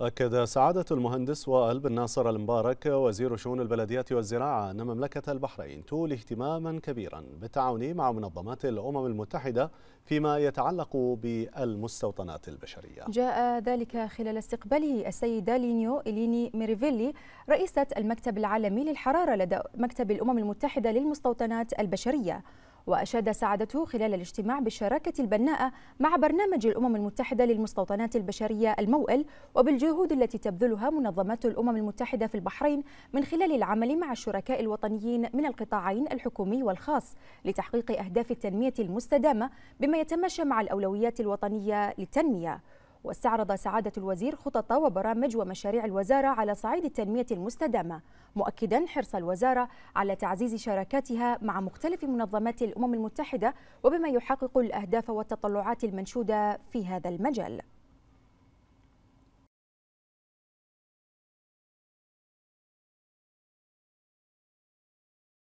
أكد سعادة المهندس وائل بن ناصر المبارك وزير شؤون البلديات والزراعة أن مملكة البحرين تولي اهتماما كبيرا بالتعاون مع منظمات الأمم المتحدة فيما يتعلق بالمستوطنات البشرية جاء ذلك خلال استقباله السيدة لينيو إليني ميريفيلي رئيسة المكتب العالمي للحرارة لدى مكتب الأمم المتحدة للمستوطنات البشرية وأشاد سعادته خلال الاجتماع بالشراكة البناءة مع برنامج الأمم المتحدة للمستوطنات البشرية الموئل وبالجهود التي تبذلها منظمات الأمم المتحدة في البحرين من خلال العمل مع الشركاء الوطنيين من القطاعين الحكومي والخاص لتحقيق أهداف التنمية المستدامة بما يتماشى مع الأولويات الوطنية للتنمية واستعرض سعادة الوزير خطط وبرامج ومشاريع الوزارة على صعيد التنمية المستدامة مؤكدا حرص الوزارة على تعزيز شراكاتها مع مختلف منظمات الأمم المتحدة وبما يحقق الأهداف والتطلعات المنشودة في هذا المجال